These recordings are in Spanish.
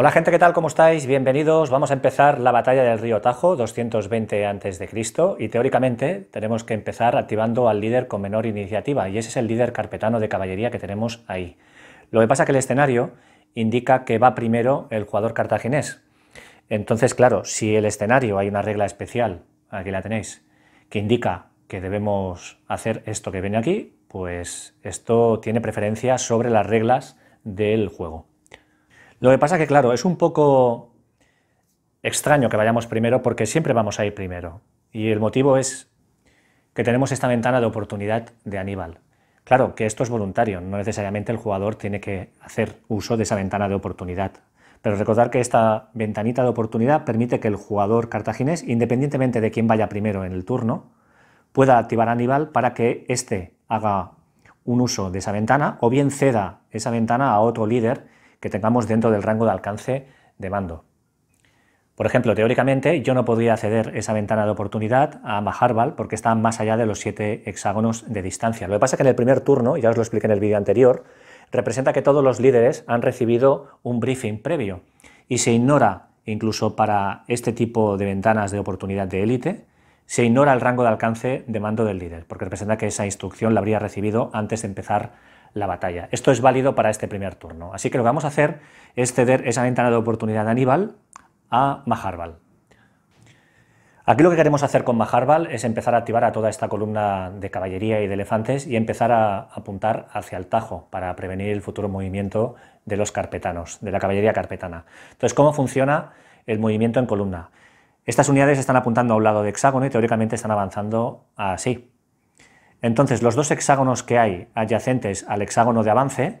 Hola gente, ¿qué tal? ¿Cómo estáis? Bienvenidos. Vamos a empezar la batalla del río Tajo, 220 a.C. Y teóricamente tenemos que empezar activando al líder con menor iniciativa, y ese es el líder carpetano de caballería que tenemos ahí. Lo que pasa es que el escenario indica que va primero el jugador cartaginés. Entonces, claro, si el escenario hay una regla especial, aquí la tenéis, que indica que debemos hacer esto que viene aquí, pues esto tiene preferencia sobre las reglas del juego. Lo que pasa que, claro, es un poco extraño que vayamos primero porque siempre vamos a ir primero. Y el motivo es que tenemos esta ventana de oportunidad de Aníbal. Claro que esto es voluntario, no necesariamente el jugador tiene que hacer uso de esa ventana de oportunidad. Pero recordar que esta ventanita de oportunidad permite que el jugador cartaginés, independientemente de quién vaya primero en el turno, pueda activar Aníbal para que éste haga un uso de esa ventana o bien ceda esa ventana a otro líder que tengamos dentro del rango de alcance de mando. Por ejemplo, teóricamente yo no podría acceder esa ventana de oportunidad a Maharbal porque está más allá de los siete hexágonos de distancia. Lo que pasa es que en el primer turno, ya os lo expliqué en el vídeo anterior, representa que todos los líderes han recibido un briefing previo y se ignora, incluso para este tipo de ventanas de oportunidad de élite, se ignora el rango de alcance de mando del líder, porque representa que esa instrucción la habría recibido antes de empezar la batalla. Esto es válido para este primer turno. Así que lo que vamos a hacer es ceder esa ventana de oportunidad de Aníbal a Maharbal. Aquí lo que queremos hacer con Maharbal es empezar a activar a toda esta columna de caballería y de elefantes y empezar a apuntar hacia el Tajo para prevenir el futuro movimiento de los carpetanos, de la caballería carpetana. Entonces, ¿cómo funciona el movimiento en columna? Estas unidades están apuntando a un lado de hexágono y teóricamente están avanzando así, entonces, los dos hexágonos que hay adyacentes al hexágono de avance,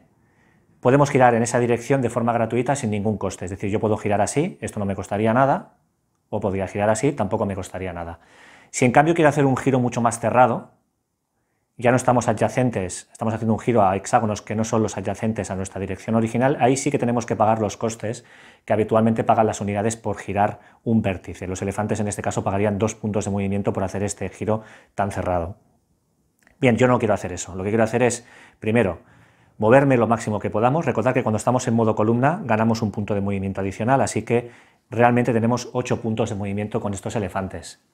podemos girar en esa dirección de forma gratuita sin ningún coste. Es decir, yo puedo girar así, esto no me costaría nada, o podría girar así, tampoco me costaría nada. Si en cambio quiero hacer un giro mucho más cerrado, ya no estamos adyacentes, estamos haciendo un giro a hexágonos que no son los adyacentes a nuestra dirección original, ahí sí que tenemos que pagar los costes que habitualmente pagan las unidades por girar un vértice. Los elefantes en este caso pagarían dos puntos de movimiento por hacer este giro tan cerrado. Bien, yo no quiero hacer eso. Lo que quiero hacer es, primero, moverme lo máximo que podamos. Recordar que cuando estamos en modo columna ganamos un punto de movimiento adicional, así que realmente tenemos ocho puntos de movimiento con estos elefantes.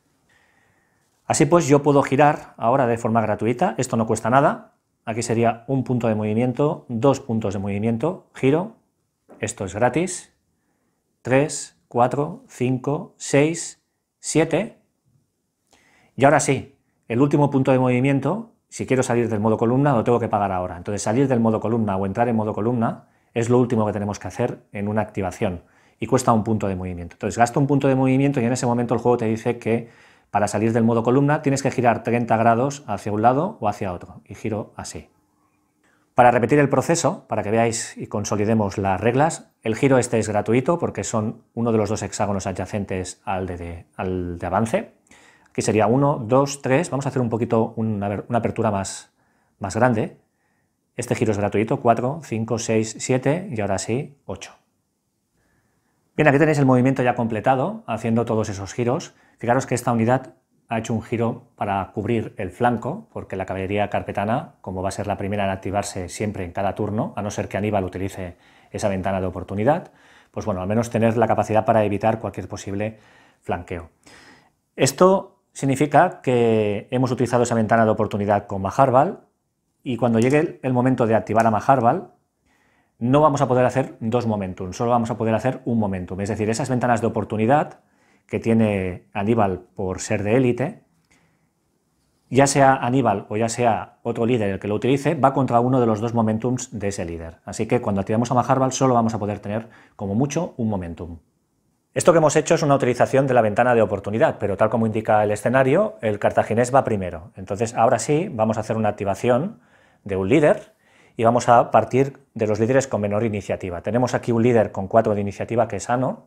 Así pues, yo puedo girar ahora de forma gratuita, esto no cuesta nada. Aquí sería un punto de movimiento, dos puntos de movimiento, giro, esto es gratis, 3, 4, 5, seis, siete. Y ahora sí, el último punto de movimiento si quiero salir del modo columna, lo tengo que pagar ahora. Entonces, salir del modo columna o entrar en modo columna es lo último que tenemos que hacer en una activación y cuesta un punto de movimiento. Entonces, gasto un punto de movimiento y en ese momento el juego te dice que para salir del modo columna tienes que girar 30 grados hacia un lado o hacia otro y giro así. Para repetir el proceso, para que veáis y consolidemos las reglas, el giro este es gratuito porque son uno de los dos hexágonos adyacentes al de, de, al de avance, que sería 1, 2, 3. Vamos a hacer un poquito una, apertura más, más grande. Este giro es gratuito, 4, 5, 6, 7 y ahora sí, 8. Bien, aquí tenéis el movimiento ya completado, haciendo todos esos giros. Fijaros que esta unidad ha hecho un giro para cubrir el flanco, porque la caballería carpetana, como va a ser la primera en activarse siempre en cada turno, a no ser que Aníbal utilice esa ventana de oportunidad, pues bueno, al menos tener la capacidad para evitar cualquier posible flanqueo. Esto significa que hemos utilizado esa ventana de oportunidad con Maharval y cuando llegue el momento de activar a Maharval, no vamos a poder hacer dos momentum, solo vamos a poder hacer un momentum. Es decir, esas ventanas de oportunidad que tiene Aníbal por ser de élite, ya sea Aníbal o ya sea otro líder el que lo utilice, va contra uno de los dos momentums de ese líder. Así que cuando activamos a Maharval solo vamos a poder tener como mucho un momentum. Esto que hemos hecho es una utilización de la ventana de oportunidad, pero tal como indica el escenario, el cartaginés va primero. Entonces ahora sí vamos a hacer una activación de un líder y vamos a partir de los líderes con menor iniciativa. Tenemos aquí un líder con 4 de iniciativa que es Ano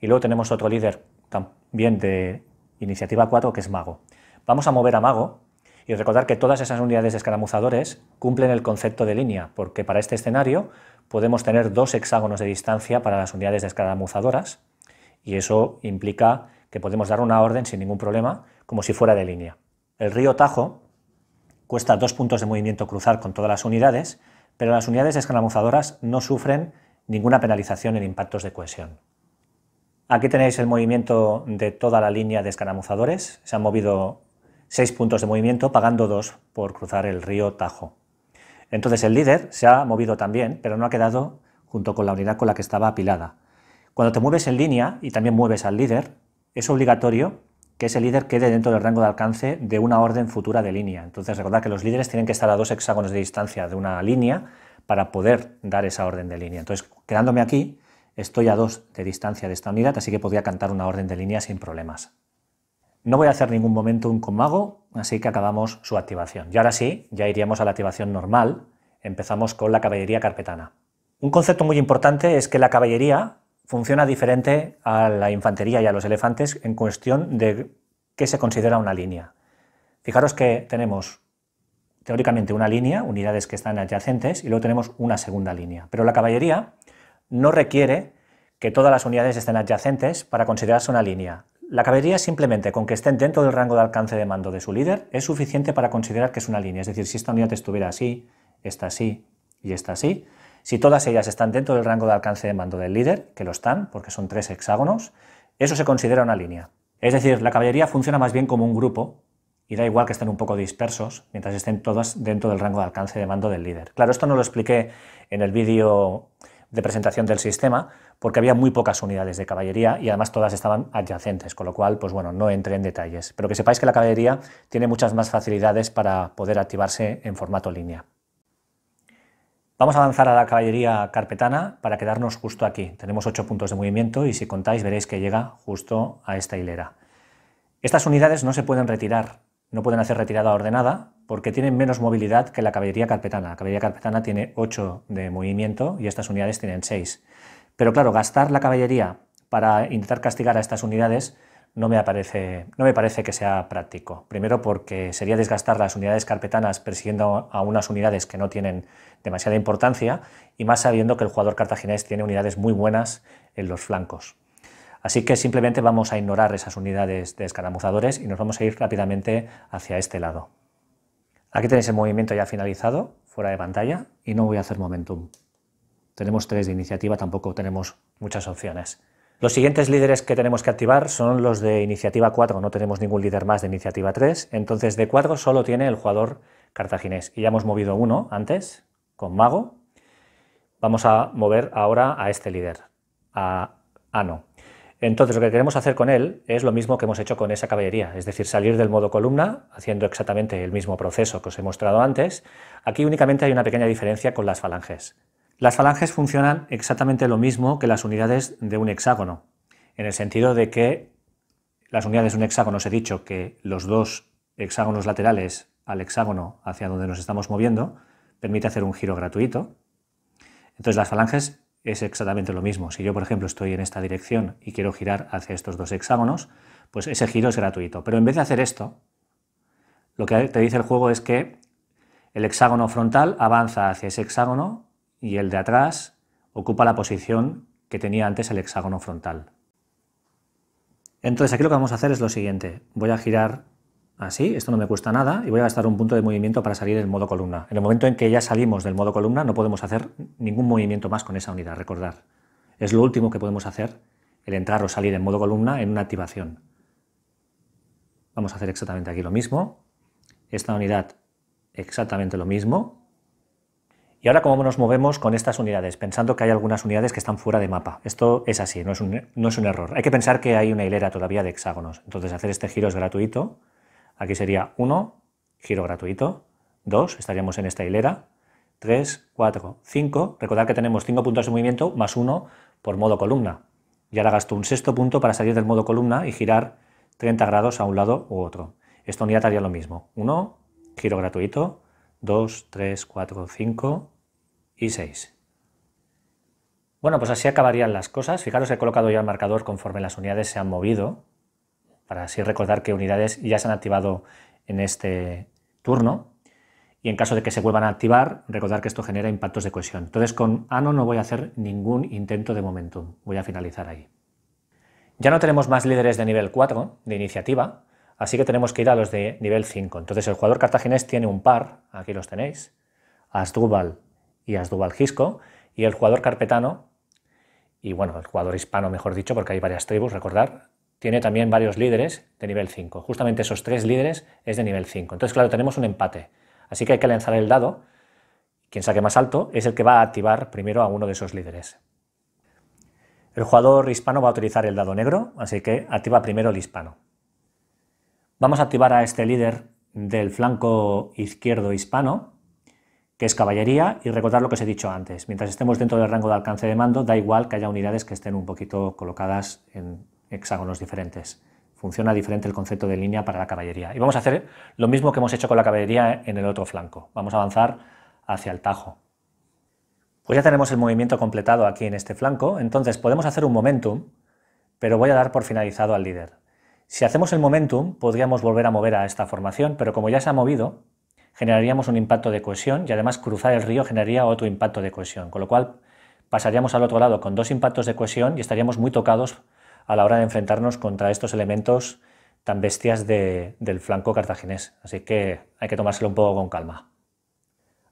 y luego tenemos otro líder también de iniciativa 4 que es Mago. Vamos a mover a Mago y recordar que todas esas unidades de escaramuzadores cumplen el concepto de línea, porque para este escenario podemos tener dos hexágonos de distancia para las unidades de escaramuzadoras y eso implica que podemos dar una orden sin ningún problema, como si fuera de línea. El río Tajo cuesta dos puntos de movimiento cruzar con todas las unidades, pero las unidades escaramuzadoras no sufren ninguna penalización en impactos de cohesión. Aquí tenéis el movimiento de toda la línea de escaramuzadores. Se han movido seis puntos de movimiento, pagando dos por cruzar el río Tajo. Entonces el líder se ha movido también, pero no ha quedado junto con la unidad con la que estaba apilada. Cuando te mueves en línea y también mueves al líder, es obligatorio que ese líder quede dentro del rango de alcance de una orden futura de línea. Entonces recordad que los líderes tienen que estar a dos hexágonos de distancia de una línea para poder dar esa orden de línea. Entonces, quedándome aquí, estoy a dos de distancia de esta unidad, así que podría cantar una orden de línea sin problemas. No voy a hacer ningún momento un comago, así que acabamos su activación. Y ahora sí, ya iríamos a la activación normal. Empezamos con la caballería carpetana. Un concepto muy importante es que la caballería funciona diferente a la infantería y a los elefantes en cuestión de qué se considera una línea. Fijaros que tenemos teóricamente una línea, unidades que están adyacentes, y luego tenemos una segunda línea. Pero la caballería no requiere que todas las unidades estén adyacentes para considerarse una línea. La caballería simplemente con que estén dentro del rango de alcance de mando de su líder es suficiente para considerar que es una línea. Es decir, si esta unidad estuviera así, esta así y esta así, si todas ellas están dentro del rango de alcance de mando del líder, que lo están, porque son tres hexágonos, eso se considera una línea. Es decir, la caballería funciona más bien como un grupo y da igual que estén un poco dispersos mientras estén todas dentro del rango de alcance de mando del líder. Claro, esto no lo expliqué en el vídeo de presentación del sistema, porque había muy pocas unidades de caballería y además todas estaban adyacentes, con lo cual, pues bueno, no entré en detalles. Pero que sepáis que la caballería tiene muchas más facilidades para poder activarse en formato línea. Vamos a avanzar a la caballería carpetana para quedarnos justo aquí. Tenemos ocho puntos de movimiento y si contáis veréis que llega justo a esta hilera. Estas unidades no se pueden retirar, no pueden hacer retirada ordenada porque tienen menos movilidad que la caballería carpetana. La caballería carpetana tiene 8 de movimiento y estas unidades tienen 6. Pero claro, gastar la caballería para intentar castigar a estas unidades no me, parece que sea práctico. Primero porque sería desgastar las unidades carpetanas persiguiendo a unas unidades que no tienen demasiada importancia y más sabiendo que el jugador cartaginés tiene unidades muy buenas en los flancos. Así que simplemente vamos a ignorar esas unidades de escaramuzadores y nos vamos a ir rápidamente hacia este lado. Aquí tenéis el movimiento ya finalizado, fuera de pantalla, y no voy a hacer momentum. Tenemos tres de iniciativa, tampoco tenemos muchas opciones. Los siguientes líderes que tenemos que activar son los de iniciativa 4, no tenemos ningún líder más de iniciativa 3, entonces de 4 solo tiene el jugador cartaginés. Y ya hemos movido uno antes, con mago. Vamos a mover ahora a este líder, a Ano. Entonces lo que queremos hacer con él es lo mismo que hemos hecho con esa caballería, es decir, salir del modo columna, haciendo exactamente el mismo proceso que os he mostrado antes. Aquí únicamente hay una pequeña diferencia con las falanges. Las falanges funcionan exactamente lo mismo que las unidades de un hexágono, en el sentido de que las unidades de un hexágono, os he dicho que los dos hexágonos laterales al hexágono hacia donde nos estamos moviendo permite hacer un giro gratuito. Entonces las falanges es exactamente lo mismo. Si yo, por ejemplo, estoy en esta dirección y quiero girar hacia estos dos hexágonos, pues ese giro es gratuito. Pero en vez de hacer esto, lo que te dice el juego es que el hexágono frontal avanza hacia ese hexágono y el de atrás ocupa la posición que tenía antes el hexágono frontal. Entonces aquí lo que vamos a hacer es lo siguiente, voy a girar así, esto no me cuesta nada, y voy a gastar un punto de movimiento para salir del modo columna. En el momento en que ya salimos del modo columna no podemos hacer ningún movimiento más con esa unidad, recordar. Es lo último que podemos hacer, el entrar o salir en modo columna en una activación. Vamos a hacer exactamente aquí lo mismo, esta unidad exactamente lo mismo, y ahora, ¿cómo nos movemos con estas unidades? Pensando que hay algunas unidades que están fuera de mapa. Esto es así, no es un, error. Hay que pensar que hay una hilera todavía de hexágonos. Entonces, hacer este giro es gratuito. Aquí sería 1, giro gratuito. 2, estaríamos en esta hilera. 3, 4, 5. Recordad que tenemos 5 puntos de movimiento más 1 por modo columna. Y ahora gasto un sexto punto para salir del modo columna y girar 30 grados a un lado u otro. Esta unidad haría lo mismo. 1, giro gratuito. 2, 3, 4, 5, y Bueno, pues así acabarían las cosas. Fijaros, he colocado ya el marcador conforme las unidades se han movido, para así recordar que unidades ya se han activado en este turno. Y en caso de que se vuelvan a activar, recordar que esto genera impactos de cohesión. Entonces con Ano no voy a hacer ningún intento de momentum. Voy a finalizar ahí. Ya no tenemos más líderes de nivel 4 de iniciativa, así que tenemos que ir a los de nivel 5. Entonces el jugador cartaginés tiene un par, aquí los tenéis, Asdrúbal y Gisco, y el jugador carpetano, y bueno, el jugador hispano, mejor dicho, porque hay varias tribus, recordar, tiene también varios líderes de nivel 5. Justamente esos tres líderes es de nivel 5. Entonces, claro, tenemos un empate. Así que hay que lanzar el dado. Quien saque más alto es el que va a activar primero a uno de esos líderes. El jugador hispano va a utilizar el dado negro, así que activa primero el hispano. Vamos a activar a este líder del flanco izquierdo hispano que es caballería, y recordar lo que os he dicho antes. Mientras estemos dentro del rango de alcance de mando, da igual que haya unidades que estén un poquito colocadas en hexágonos diferentes. Funciona diferente el concepto de línea para la caballería. Y vamos a hacer lo mismo que hemos hecho con la caballería en el otro flanco. Vamos a avanzar hacia el tajo. Pues ya tenemos el movimiento completado aquí en este flanco, entonces podemos hacer un momentum, pero voy a dar por finalizado al líder. Si hacemos el momentum, podríamos volver a mover a esta formación, pero como ya se ha movido, generaríamos un impacto de cohesión y además cruzar el río generaría otro impacto de cohesión, con lo cual pasaríamos al otro lado con dos impactos de cohesión y estaríamos muy tocados a la hora de enfrentarnos contra estos elementos tan bestias del flanco cartaginés. Así que hay que tomárselo un poco con calma.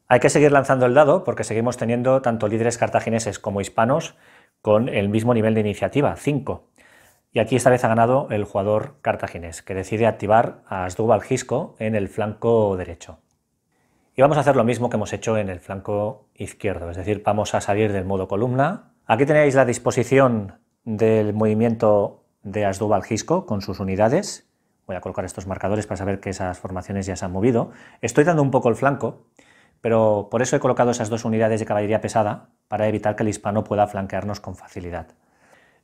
Hay que seguir lanzando el dado porque seguimos teniendo tanto líderes cartagineses como hispanos con el mismo nivel de iniciativa, 5. Y aquí esta vez ha ganado el jugador cartaginés, que decide activar a Asdúbal Gisco en el flanco derecho. Y vamos a hacer lo mismo que hemos hecho en el flanco izquierdo, es decir, vamos a salir del modo columna. Aquí tenéis la disposición del movimiento de Asdúbal Gisco con sus unidades. Voy a colocar estos marcadores para saber que esas formaciones ya se han movido. Estoy dando un poco el flanco, pero por eso he colocado esas dos unidades de caballería pesada, para evitar que el hispano pueda flanquearnos con facilidad.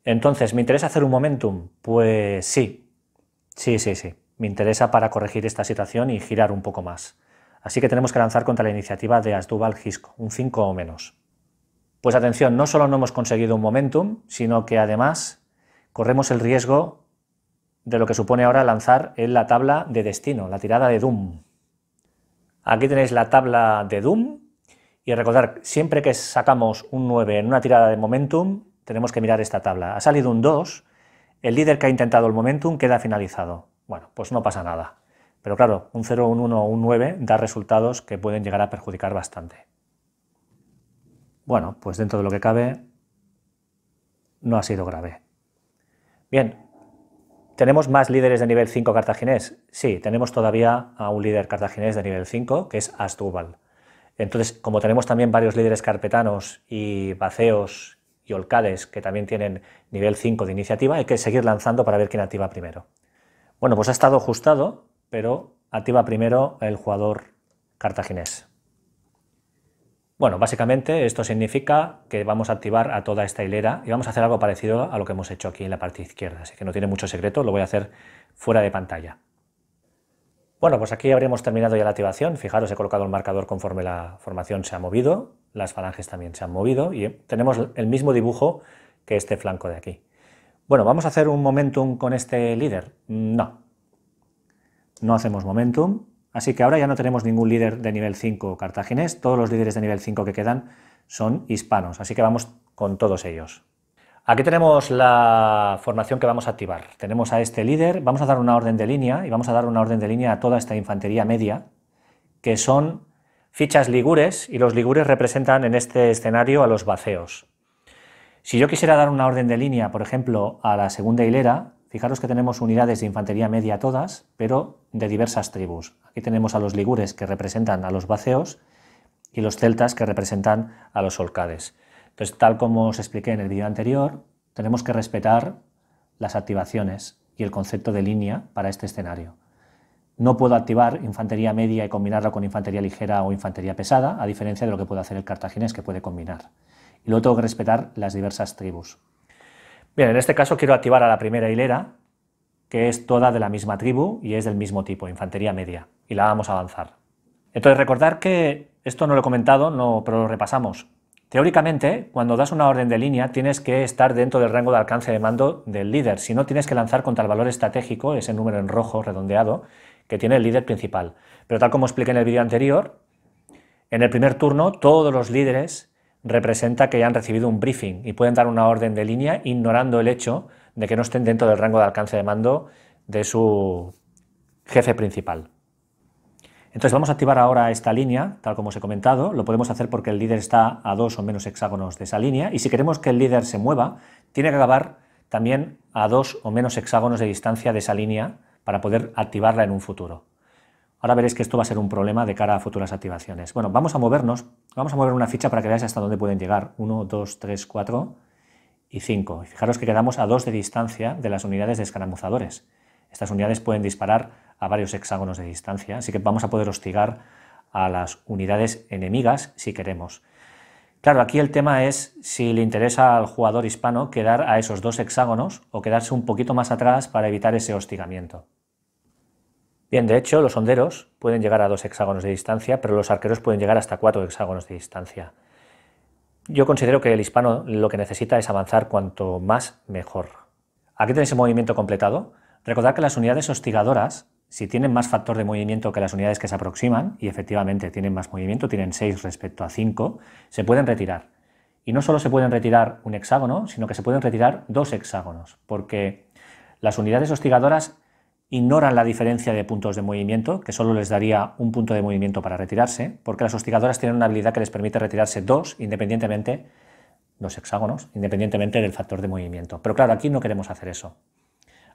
Entonces, ¿me interesa hacer un momentum? Pues sí, sí, sí, sí. Me interesa para corregir esta situación y girar un poco más. Así que tenemos que lanzar contra la iniciativa de Asdubal Gisco, un 5 o menos. Pues atención, no solo no hemos conseguido un momentum, sino que además corremos el riesgo de lo que supone ahora lanzar en la tabla de destino, la tirada de Doom. Aquí tenéis la tabla de Doom y recordar, siempre que sacamos un 9 en una tirada de momentum, tenemos que mirar esta tabla. Ha salido un 2, el líder que ha intentado el momentum queda finalizado. Bueno, pues no pasa nada. Pero claro, un 0, un 1 o un 9 da resultados que pueden llegar a perjudicar bastante. Bueno, pues dentro de lo que cabe, no ha sido grave. Bien, ¿tenemos más líderes de nivel 5 cartaginés? Sí, tenemos todavía a un líder cartaginés de nivel 5, que es Astúbal. Entonces, como tenemos también varios líderes carpetanos y vaceos y holcades que también tienen nivel 5 de iniciativa, hay que seguir lanzando para ver quién activa primero. Bueno, pues ha estado ajustado pero activa primero el jugador cartaginés. Bueno, básicamente esto significa que vamos a activar a toda esta hilera y vamos a hacer algo parecido a lo que hemos hecho aquí en la parte izquierda, así que no tiene mucho secreto, lo voy a hacer fuera de pantalla. Bueno, pues aquí habríamos terminado ya la activación. Fijaros, he colocado el marcador conforme la formación se ha movido, las falanges también se han movido y tenemos el mismo dibujo que este flanco de aquí. Bueno, ¿vamos a hacer un momentum con este líder? No, no hacemos momentum, así que ahora ya no tenemos ningún líder de nivel 5 cartaginés, todos los líderes de nivel 5 que quedan son hispanos, así que vamos con todos ellos. Aquí tenemos la formación que vamos a activar. Tenemos a este líder, vamos a dar una orden de línea y vamos a dar una orden de línea a toda esta infantería media, que son fichas ligures y los ligures representan en este escenario a los vaceos. Si yo quisiera dar una orden de línea, por ejemplo, a la segunda hilera, Fijaros que tenemos unidades de infantería media todas, pero de diversas tribus. Aquí tenemos a los ligures que representan a los vaceos y los celtas que representan a los olcades. Entonces, tal como os expliqué en el vídeo anterior, tenemos que respetar las activaciones y el concepto de línea para este escenario. No puedo activar infantería media y combinarla con infantería ligera o infantería pesada, a diferencia de lo que puede hacer el cartaginés, que puede combinar. Y luego tengo que respetar las diversas tribus. Bien, en este caso quiero activar a la primera hilera, que es toda de la misma tribu y es del mismo tipo, infantería media, y la vamos a avanzar. Entonces, recordar que esto no lo he comentado, no, pero lo repasamos. Teóricamente, cuando das una orden de línea, tienes que estar dentro del rango de alcance de mando del líder. Si no, tienes que lanzar contra el valor estratégico, ese número en rojo redondeado, que tiene el líder principal. Pero tal como expliqué en el vídeo anterior, en el primer turno todos los líderes representa que ya han recibido un briefing y pueden dar una orden de línea ignorando el hecho de que no estén dentro del rango de alcance de mando de su jefe principal. Entonces vamos a activar ahora esta línea, tal como os he comentado. Lo podemos hacer porque el líder está a dos o menos hexágonos de esa línea y si queremos que el líder se mueva, tiene que acabar también a dos o menos hexágonos de distancia de esa línea para poder activarla en un futuro. Ahora veréis que esto va a ser un problema de cara a futuras activaciones. Bueno, vamos a movernos, vamos a mover una ficha para que veáis hasta dónde pueden llegar. 1, 2, 3, 4 y 5. fijaros que quedamos a 2 de distancia de las unidades de escaramuzadores. Estas unidades pueden disparar a varios hexágonos de distancia, así que vamos a poder hostigar a las unidades enemigas si queremos. Claro, aquí el tema es si le interesa al jugador hispano quedar a esos dos hexágonos o quedarse un poquito más atrás para evitar ese hostigamiento. Bien, de hecho, los honderos pueden llegar a dos hexágonos de distancia, pero los arqueros pueden llegar hasta cuatro hexágonos de distancia. Yo considero que el hispano lo que necesita es avanzar cuanto más mejor. Aquí tenéis el movimiento completado. Recordad que las unidades hostigadoras, si tienen más factor de movimiento que las unidades que se aproximan, y efectivamente tienen más movimiento, tienen seis respecto a cinco, se pueden retirar. Y no solo se pueden retirar un hexágono, sino que se pueden retirar dos hexágonos, porque las unidades hostigadoras ignoran la diferencia de puntos de movimiento, que solo les daría un punto de movimiento para retirarse, porque las hostigadoras tienen una habilidad que les permite retirarse dos independientemente, dos hexágonos, independientemente del factor de movimiento. Pero claro, aquí no queremos hacer eso.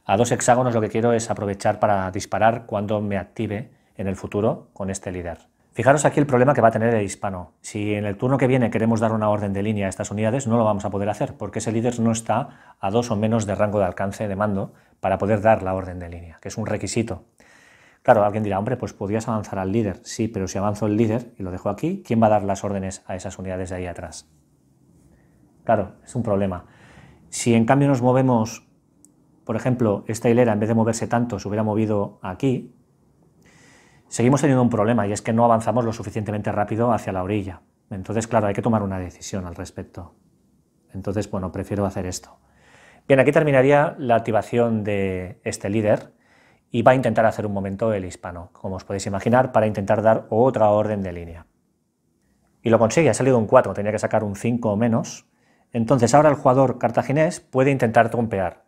A dos hexágonos lo que quiero es aprovechar para disparar cuando me active en el futuro con este líder. Fijaros aquí el problema que va a tener el hispano. Si en el turno que viene queremos dar una orden de línea a estas unidades, no lo vamos a poder hacer, porque ese líder no está a dos o menos de rango de alcance de mando para poder dar la orden de línea, que es un requisito. Claro, alguien dirá, hombre, pues podrías avanzar al líder. Sí, pero si avanzo el líder y lo dejo aquí, ¿quién va a dar las órdenes a esas unidades de ahí atrás? Claro, es un problema. Si en cambio nos movemos, por ejemplo, esta hilera, en vez de moverse tanto, se hubiera movido aquí, seguimos teniendo un problema y es que no avanzamos lo suficientemente rápido hacia la orilla. Entonces, claro, hay que tomar una decisión al respecto. Entonces, bueno, prefiero hacer esto. Bien, aquí terminaría la activación de este líder y va a intentar hacer un momento el hispano, como os podéis imaginar, para intentar dar otra orden de línea. Y lo consigue, ha salido un 4, tenía que sacar un 5 o menos. Entonces ahora el jugador cartaginés puede intentar trompear.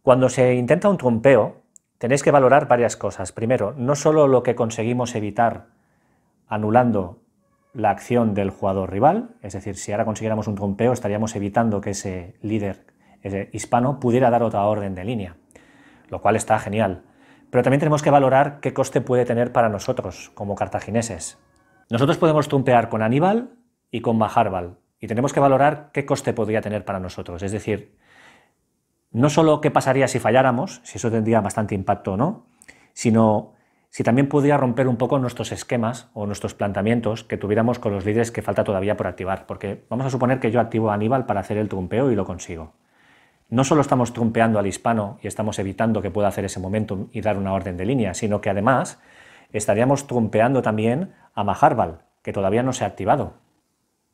Cuando se intenta un trompeo, tenéis que valorar varias cosas. Primero, no solo lo que conseguimos evitar anulando la acción del jugador rival, es decir, si ahora consiguiéramos un trompeo estaríamos evitando que ese líder hispano pudiera dar otra orden de línea, lo cual está genial. Pero también tenemos que valorar qué coste puede tener para nosotros, como cartagineses. Nosotros podemos trompear con Aníbal y con Maharbal, y tenemos que valorar qué coste podría tener para nosotros. Es decir, no solo qué pasaría si falláramos, si eso tendría bastante impacto o no, sino si también pudiera romper un poco nuestros esquemas o nuestros planteamientos que tuviéramos con los líderes que falta todavía por activar, porque vamos a suponer que yo activo a Aníbal para hacer el trumpeo y lo consigo. No solo estamos trumpeando al hispano y estamos evitando que pueda hacer ese momento y dar una orden de línea, sino que además estaríamos trumpeando también a Maharbal, que todavía no se ha activado.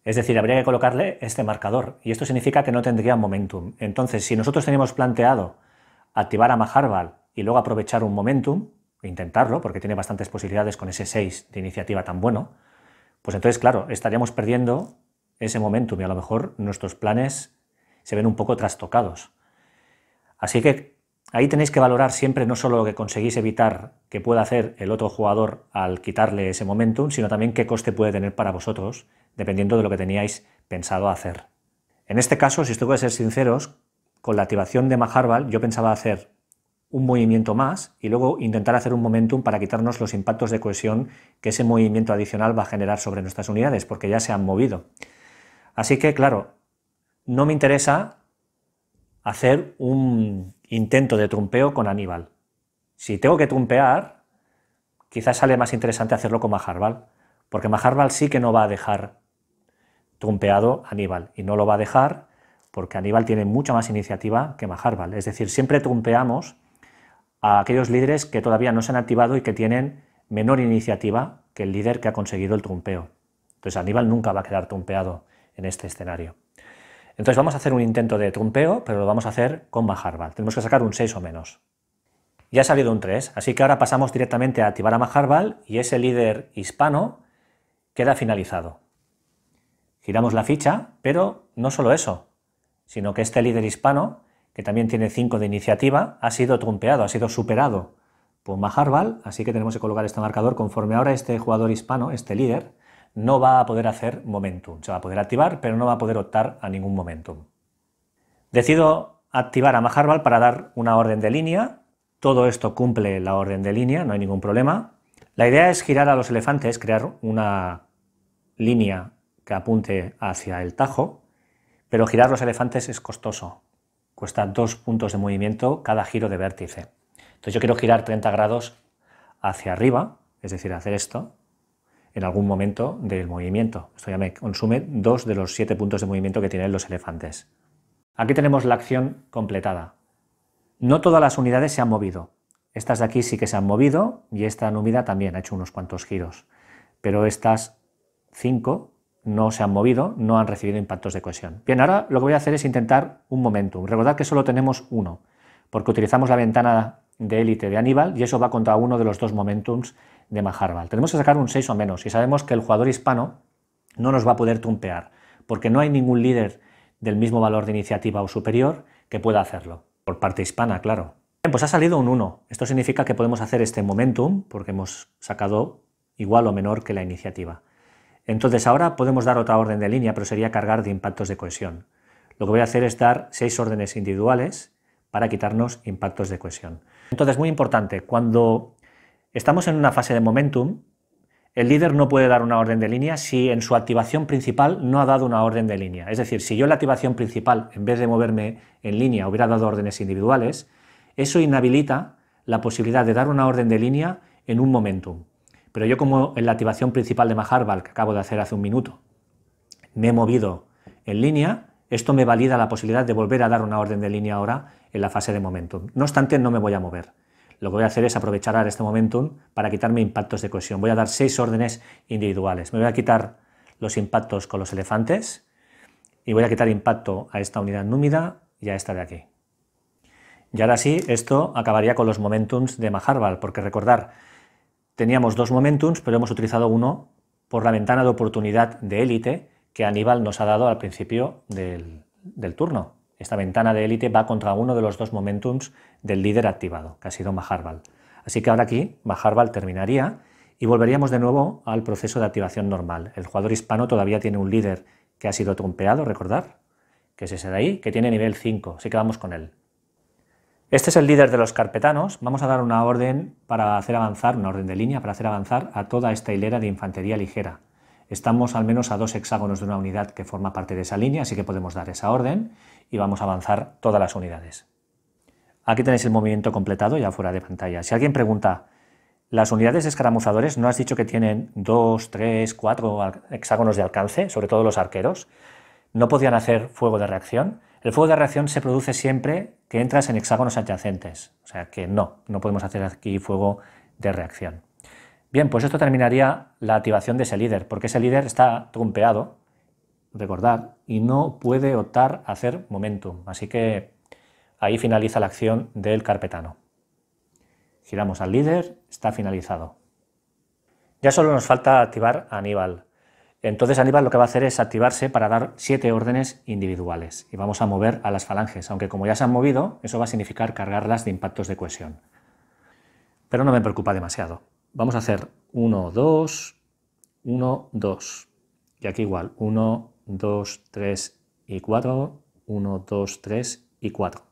Es decir, habría que colocarle este marcador y esto significa que no tendría momentum. Entonces, si nosotros teníamos planteado activar a Maharval y luego aprovechar un momentum, intentarlo, porque tiene bastantes posibilidades con ese 6 de iniciativa tan bueno, pues entonces, claro, estaríamos perdiendo ese momentum y a lo mejor nuestros planes se ven un poco trastocados. Así que Ahí tenéis que valorar siempre no solo lo que conseguís evitar que pueda hacer el otro jugador al quitarle ese momentum, sino también qué coste puede tener para vosotros, dependiendo de lo que teníais pensado hacer. En este caso, si os tengo que ser sinceros, con la activación de Maharbal yo pensaba hacer un movimiento más y luego intentar hacer un momentum para quitarnos los impactos de cohesión que ese movimiento adicional va a generar sobre nuestras unidades, porque ya se han movido. Así que, claro, no me interesa hacer un intento de trumpeo con Aníbal. Si tengo que trumpear, quizás sale más interesante hacerlo con Majarbal, porque Majarbal sí que no va a dejar trumpeado a Aníbal, y no lo va a dejar porque Aníbal tiene mucha más iniciativa que maharbal Es decir, siempre trumpeamos a aquellos líderes que todavía no se han activado y que tienen menor iniciativa que el líder que ha conseguido el trumpeo. Entonces Aníbal nunca va a quedar trumpeado en este escenario. Entonces vamos a hacer un intento de trumpeo, pero lo vamos a hacer con maharbal Tenemos que sacar un 6 o menos. Ya ha salido un 3, así que ahora pasamos directamente a activar a maharbal y ese líder hispano queda finalizado. Giramos la ficha, pero no solo eso, sino que este líder hispano, que también tiene 5 de iniciativa, ha sido trumpeado, ha sido superado por maharbal así que tenemos que colocar este marcador conforme ahora este jugador hispano, este líder, no va a poder hacer momentum. Se va a poder activar, pero no va a poder optar a ningún momentum. Decido activar a Maharbal para dar una orden de línea. Todo esto cumple la orden de línea, no hay ningún problema. La idea es girar a los elefantes, crear una línea que apunte hacia el tajo, pero girar los elefantes es costoso. Cuesta dos puntos de movimiento cada giro de vértice. Entonces yo quiero girar 30 grados hacia arriba, es decir, hacer esto, en algún momento del movimiento. Esto ya me consume dos de los siete puntos de movimiento que tienen los elefantes. Aquí tenemos la acción completada. No todas las unidades se han movido. Estas de aquí sí que se han movido y esta númida también ha hecho unos cuantos giros. Pero estas cinco no se han movido, no han recibido impactos de cohesión. Bien, ahora lo que voy a hacer es intentar un momentum. Recordad que solo tenemos uno, porque utilizamos la ventana de élite de Aníbal y eso va contra uno de los dos momentums de Maharbal. Tenemos que sacar un 6 o menos y sabemos que el jugador hispano no nos va a poder tumpear porque no hay ningún líder del mismo valor de iniciativa o superior que pueda hacerlo. Por parte hispana, claro. Bien, pues ha salido un 1. Esto significa que podemos hacer este momentum porque hemos sacado igual o menor que la iniciativa. Entonces ahora podemos dar otra orden de línea, pero sería cargar de impactos de cohesión. Lo que voy a hacer es dar seis órdenes individuales para quitarnos impactos de cohesión. Entonces, muy importante, cuando estamos en una fase de momentum, el líder no puede dar una orden de línea si en su activación principal no ha dado una orden de línea. Es decir, si yo en la activación principal, en vez de moverme en línea, hubiera dado órdenes individuales, eso inhabilita la posibilidad de dar una orden de línea en un momentum. Pero yo como en la activación principal de Maharbal, que acabo de hacer hace un minuto, me he movido en línea, esto me valida la posibilidad de volver a dar una orden de línea ahora en la fase de momentum. No obstante, no me voy a mover. Lo que voy a hacer es aprovechar este momentum para quitarme impactos de cohesión. Voy a dar seis órdenes individuales. Me voy a quitar los impactos con los elefantes y voy a quitar impacto a esta unidad númida y a esta de aquí. Y ahora sí, esto acabaría con los momentums de Maharbal, porque recordar, teníamos dos momentums, pero hemos utilizado uno por la ventana de oportunidad de élite, que Aníbal nos ha dado al principio del, turno. Esta ventana de élite va contra uno de los dos momentums del líder activado, que ha sido Maharbal. Así que ahora aquí Maharbal terminaría y volveríamos de nuevo al proceso de activación normal. El jugador hispano todavía tiene un líder que ha sido trompeado, recordar, que es ese de ahí, que tiene nivel 5, así que vamos con él. Este es el líder de los carpetanos. Vamos a dar una orden para hacer avanzar, una orden de línea para hacer avanzar a toda esta hilera de infantería ligera. Estamos al menos a dos hexágonos de una unidad que forma parte de esa línea, así que podemos dar esa orden y vamos a avanzar todas las unidades. Aquí tenéis el movimiento completado ya fuera de pantalla. Si alguien pregunta, las unidades escaramuzadores no has dicho que tienen dos, tres, cuatro hexágonos de alcance, sobre todo los arqueros, no podían hacer fuego de reacción. El fuego de reacción se produce siempre que entras en hexágonos adyacentes, o sea que no, no podemos hacer aquí fuego de reacción. Bien, pues esto terminaría la activación de ese líder, porque ese líder está trompeado, recordar, y no puede optar a hacer momentum. Así que ahí finaliza la acción del carpetano. Giramos al líder, está finalizado. Ya solo nos falta activar a Aníbal. Entonces Aníbal lo que va a hacer es activarse para dar siete órdenes individuales y vamos a mover a las falanges, aunque como ya se han movido, eso va a significar cargarlas de impactos de cohesión. Pero no me preocupa demasiado vamos a hacer 1, 2, 1, 2. Y aquí igual, 1, 2, 3 y 4, 1, 2, 3 y 4.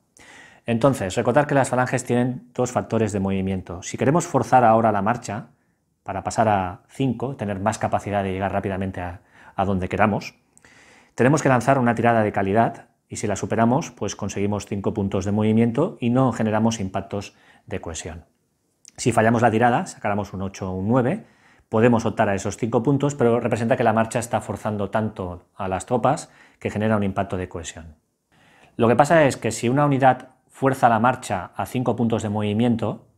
Entonces, recordar que las falanges tienen dos factores de movimiento. Si queremos forzar ahora la marcha para pasar a 5, tener más capacidad de llegar rápidamente a, a donde queramos, tenemos que lanzar una tirada de calidad y si la superamos, pues conseguimos 5 puntos de movimiento y no generamos impactos de cohesión. Si fallamos la tirada, sacáramos un 8 o un 9, podemos optar a esos 5 puntos, pero representa que la marcha está forzando tanto a las tropas que genera un impacto de cohesión. Lo que pasa es que si una unidad fuerza la marcha a 5 puntos de movimiento,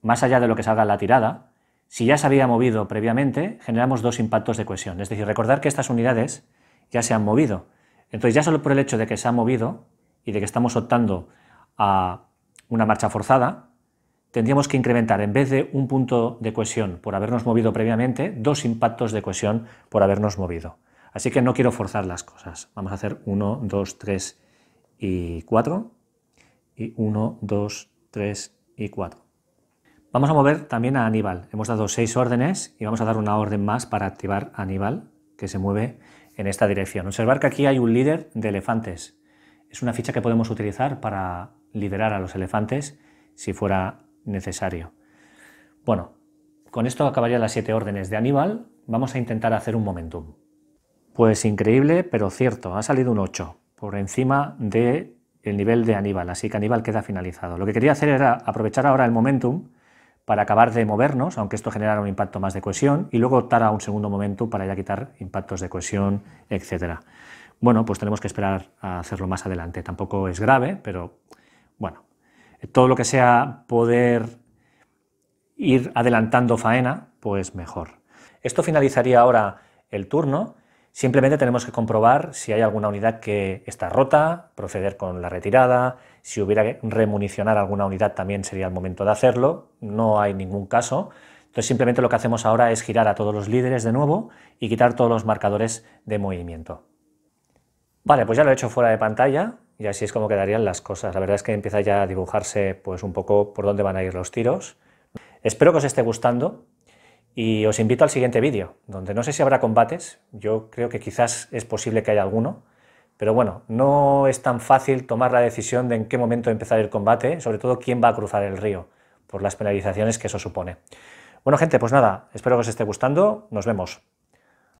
más allá de lo que salga en la tirada, si ya se había movido previamente, generamos dos impactos de cohesión. Es decir, recordar que estas unidades ya se han movido. Entonces, ya solo por el hecho de que se ha movido y de que estamos optando a una marcha forzada, tendríamos que incrementar, en vez de un punto de cohesión por habernos movido previamente, dos impactos de cohesión por habernos movido. Así que no quiero forzar las cosas. Vamos a hacer 1, 2, 3 y 4. Y 1, 2, 3 y 4. Vamos a mover también a Aníbal. Hemos dado seis órdenes y vamos a dar una orden más para activar a Aníbal, que se mueve en esta dirección. Observar que aquí hay un líder de elefantes. Es una ficha que podemos utilizar para liderar a los elefantes si fuera necesario. Bueno, con esto acabaría las siete órdenes de Aníbal. Vamos a intentar hacer un momentum. Pues increíble, pero cierto, ha salido un 8 por encima del el nivel de Aníbal, así que Aníbal queda finalizado. Lo que quería hacer era aprovechar ahora el momentum para acabar de movernos, aunque esto generara un impacto más de cohesión, y luego optar a un segundo momentum para ya quitar impactos de cohesión, etc. Bueno, pues tenemos que esperar a hacerlo más adelante. Tampoco es grave, pero bueno, todo lo que sea poder ir adelantando faena, pues mejor. Esto finalizaría ahora el turno. Simplemente tenemos que comprobar si hay alguna unidad que está rota, proceder con la retirada, si hubiera que remunicionar alguna unidad también sería el momento de hacerlo, no hay ningún caso. Entonces simplemente lo que hacemos ahora es girar a todos los líderes de nuevo y quitar todos los marcadores de movimiento. Vale, pues ya lo he hecho fuera de pantalla, y así es como quedarían las cosas. La verdad es que empieza ya a dibujarse pues un poco por dónde van a ir los tiros. Espero que os esté gustando y os invito al siguiente vídeo, donde no sé si habrá combates, yo creo que quizás es posible que haya alguno, pero bueno, no es tan fácil tomar la decisión de en qué momento empezar el combate, sobre todo quién va a cruzar el río, por las penalizaciones que eso supone. Bueno gente, pues nada, espero que os esté gustando, nos vemos.